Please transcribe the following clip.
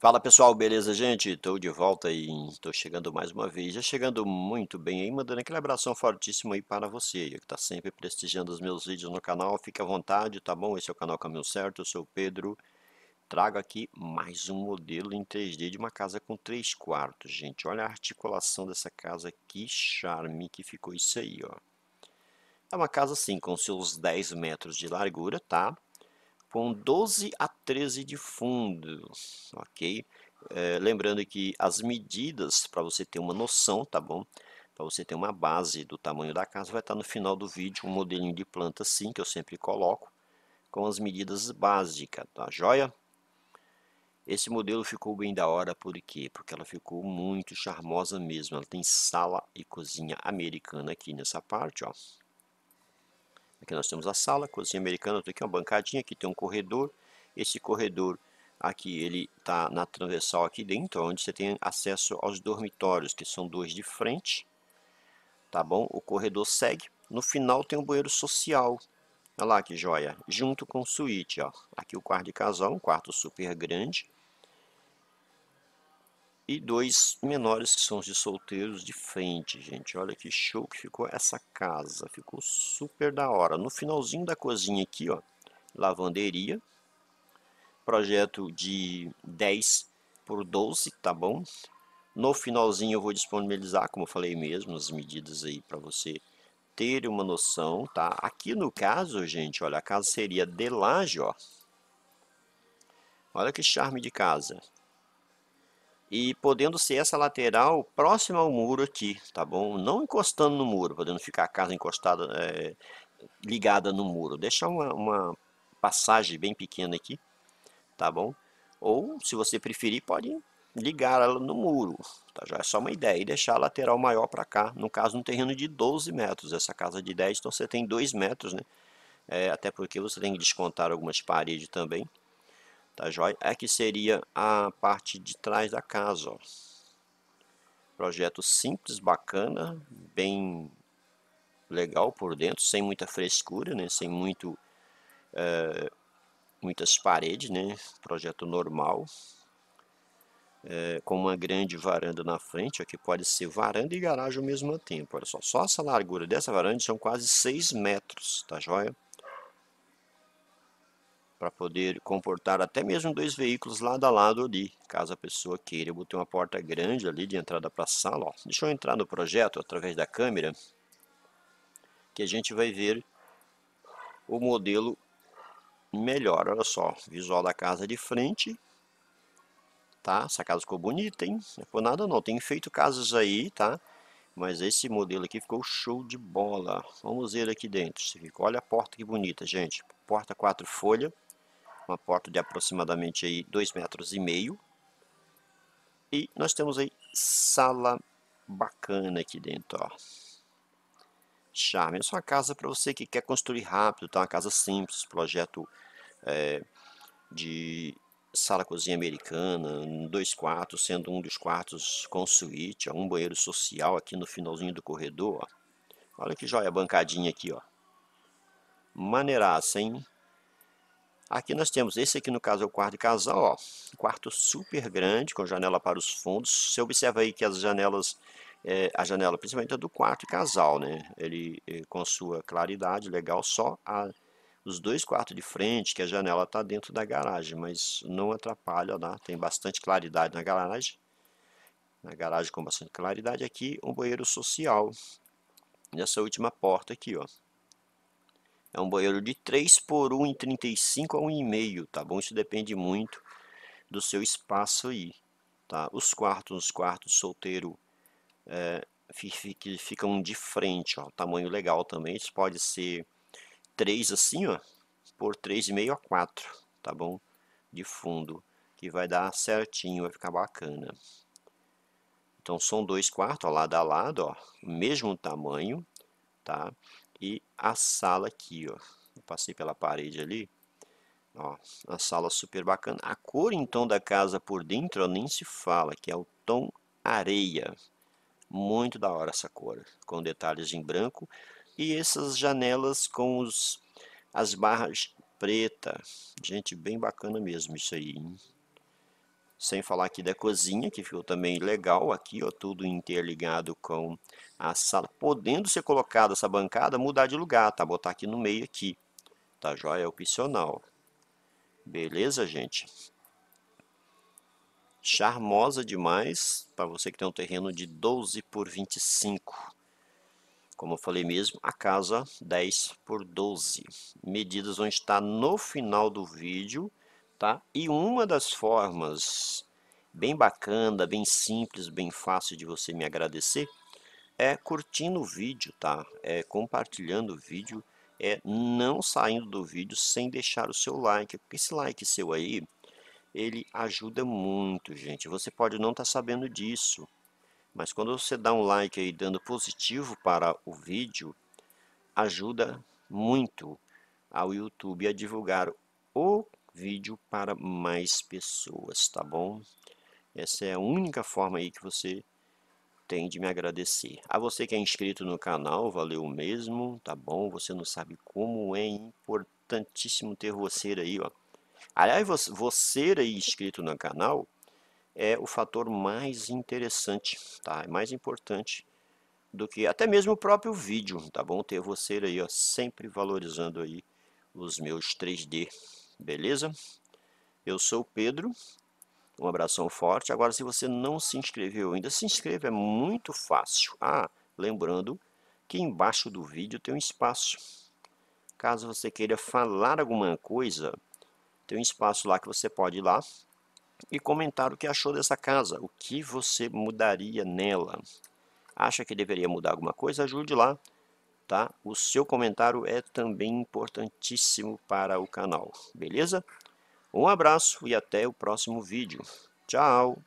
Fala pessoal, beleza gente? Estou de volta e estou chegando mais uma vez, já chegando muito bem aí, mandando aquele abração fortíssimo aí para você, que está sempre prestigiando os meus vídeos no canal, fique à vontade, tá bom? Esse é o canal Caminho Certo, eu sou o Pedro, trago aqui mais um modelo em 3D de uma casa com 3 quartos, gente, olha a articulação dessa casa, que charme que ficou isso aí, ó. É uma casa assim, com seus 10 metros de largura, tá? com 12 a 13 de fundo, ok? É, lembrando que as medidas, para você ter uma noção, tá bom? Para você ter uma base do tamanho da casa, vai estar no final do vídeo um modelinho de planta sim, que eu sempre coloco, com as medidas básicas, tá joia? Esse modelo ficou bem da hora, por quê? Porque ela ficou muito charmosa mesmo, ela tem sala e cozinha americana aqui nessa parte, ó. Aqui nós temos a sala, cozinha americana, aqui uma bancadinha, aqui tem um corredor. Esse corredor aqui, ele está na transversal aqui dentro, onde você tem acesso aos dormitórios, que são dois de frente. Tá bom? O corredor segue. No final tem um banheiro social. Olha lá que joia. Junto com suíte, ó. Aqui o quarto de casal, um quarto super grande. E dois menores que são os de solteiros de frente, gente. Olha que show que ficou essa casa. Ficou super da hora. No finalzinho da cozinha aqui, ó, lavanderia. Projeto de 10 por 12, tá bom? No finalzinho eu vou disponibilizar, como eu falei mesmo, as medidas aí para você ter uma noção, tá? Aqui no caso, gente, olha, a casa seria de laje, ó. Olha que charme de casa e podendo ser essa lateral próxima ao muro aqui, tá bom? Não encostando no muro, podendo ficar a casa encostada, é, ligada no muro. Deixar uma, uma passagem bem pequena aqui, tá bom? Ou, se você preferir, pode ligar ela no muro, tá? Já é só uma ideia. E deixar a lateral maior para cá, no caso, um terreno de 12 metros. Essa casa de 10, então você tem 2 metros, né? É, até porque você tem que descontar algumas paredes também. Tá joia? Aqui é seria a parte de trás da casa, ó. Projeto simples, bacana, bem legal por dentro, sem muita frescura, né? Sem muito... É, muitas paredes, né? Projeto normal. É, com uma grande varanda na frente, aqui pode ser varanda e garagem ao mesmo tempo. Olha só, só essa largura dessa varanda são quase 6 metros, tá joia? para poder comportar até mesmo dois veículos lado a lado ali, caso a pessoa queira. Eu botei uma porta grande ali de entrada para a sala. Ó. Deixa eu entrar no projeto através da câmera, que a gente vai ver o modelo melhor. Olha só, visual da casa de frente. Tá? Essa casa ficou bonita, hein? Não ficou nada não. Tem feito casas aí, tá? Mas esse modelo aqui ficou show de bola. Vamos ver aqui dentro. Olha a porta que bonita, gente. Porta quatro folhas uma porta de aproximadamente aí 2 metros e meio. E nós temos aí sala bacana aqui dentro, ó. Charme, é só uma casa para você que quer construir rápido, tá? Uma casa simples, projeto é, de sala cozinha americana, dois quartos, sendo um dos quartos com suíte, ó, um banheiro social aqui no finalzinho do corredor, ó. Olha que joia bancadinha aqui, ó. Maneiraça, hein? Aqui nós temos, esse aqui no caso é o quarto de casal, ó, quarto super grande, com janela para os fundos. Você observa aí que as janelas, é, a janela principalmente é do quarto de casal, né? Ele, é, com sua claridade, legal, só a, os dois quartos de frente, que a janela está dentro da garagem, mas não atrapalha, né? tem bastante claridade na garagem. Na garagem com bastante claridade aqui, um banheiro social. Nessa última porta aqui, ó. É um banheiro de 3 por 1 em 35 a 1,5, tá bom? Isso depende muito do seu espaço aí, tá? Os quartos, os quartos solteiro é, que ficam de frente, ó, tamanho legal também. Isso pode ser 3 assim, ó, por 3,5 a 4, tá bom? De fundo, que vai dar certinho, vai ficar bacana. Então são dois quartos, ó, lado a lado, ó, mesmo tamanho, tá? e a sala aqui, ó. Eu passei pela parede ali, ó, a sala super bacana. A cor então da casa por dentro, ó, nem se fala, que é o tom areia. Muito da hora essa cor, com detalhes em branco e essas janelas com os as barras preta. Gente, bem bacana mesmo isso aí. Hein? Sem falar aqui da cozinha, que ficou também legal aqui, ó, tudo interligado com a sala. Podendo ser colocada essa bancada, mudar de lugar, tá? Botar aqui no meio aqui, tá? Joia é opcional. Beleza, gente? Charmosa demais para você que tem um terreno de 12 por 25. Como eu falei mesmo, a casa 10 por 12. Medidas vão estar no final do vídeo. Tá? E uma das formas bem bacana, bem simples, bem fácil de você me agradecer é curtindo o vídeo, tá? É compartilhando o vídeo, é não saindo do vídeo sem deixar o seu like. porque Esse like seu aí, ele ajuda muito, gente. Você pode não estar tá sabendo disso, mas quando você dá um like aí dando positivo para o vídeo, ajuda muito ao YouTube a divulgar o vídeo para mais pessoas, tá bom? Essa é a única forma aí que você tem de me agradecer. A você que é inscrito no canal, valeu mesmo, tá bom? Você não sabe como é importantíssimo ter você aí, ó. Aliás, você aí inscrito no canal é o fator mais interessante, tá? É mais importante do que até mesmo o próprio vídeo, tá bom? Ter você aí, ó, sempre valorizando aí os meus 3D, Beleza? Eu sou o Pedro. Um abração forte. Agora, se você não se inscreveu ainda, se inscreva, é muito fácil. Ah, lembrando que embaixo do vídeo tem um espaço. Caso você queira falar alguma coisa, tem um espaço lá que você pode ir lá e comentar o que achou dessa casa, o que você mudaria nela. Acha que deveria mudar alguma coisa? Ajude lá tá? O seu comentário é também importantíssimo para o canal, beleza? Um abraço e até o próximo vídeo. Tchau!